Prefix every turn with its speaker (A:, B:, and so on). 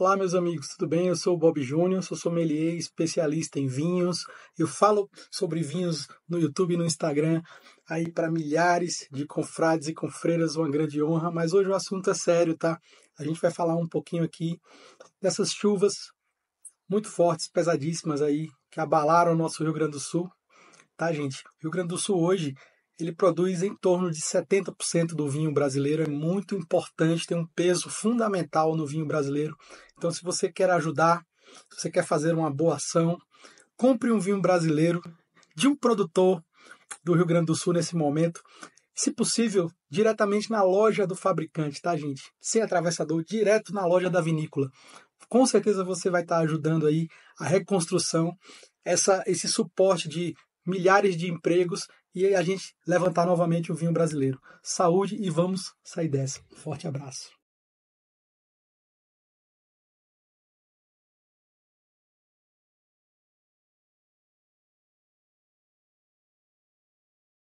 A: Olá, meus amigos, tudo bem? Eu sou o Bob Júnior, sou sommelier, especialista em vinhos. Eu falo sobre vinhos no YouTube e no Instagram, aí para milhares de confrades e confreiras, uma grande honra. Mas hoje o assunto é sério, tá? A gente vai falar um pouquinho aqui dessas chuvas muito fortes, pesadíssimas aí, que abalaram o nosso Rio Grande do Sul, tá, gente? Rio Grande do Sul hoje ele produz em torno de 70% do vinho brasileiro. É muito importante, tem um peso fundamental no vinho brasileiro. Então, se você quer ajudar, se você quer fazer uma boa ação, compre um vinho brasileiro de um produtor do Rio Grande do Sul nesse momento. Se possível, diretamente na loja do fabricante, tá, gente? Sem atravessador, direto na loja da vinícola. Com certeza você vai estar ajudando aí a reconstrução, essa, esse suporte de milhares de empregos e a gente levantar novamente o vinho brasileiro. Saúde e vamos sair dessa. forte abraço.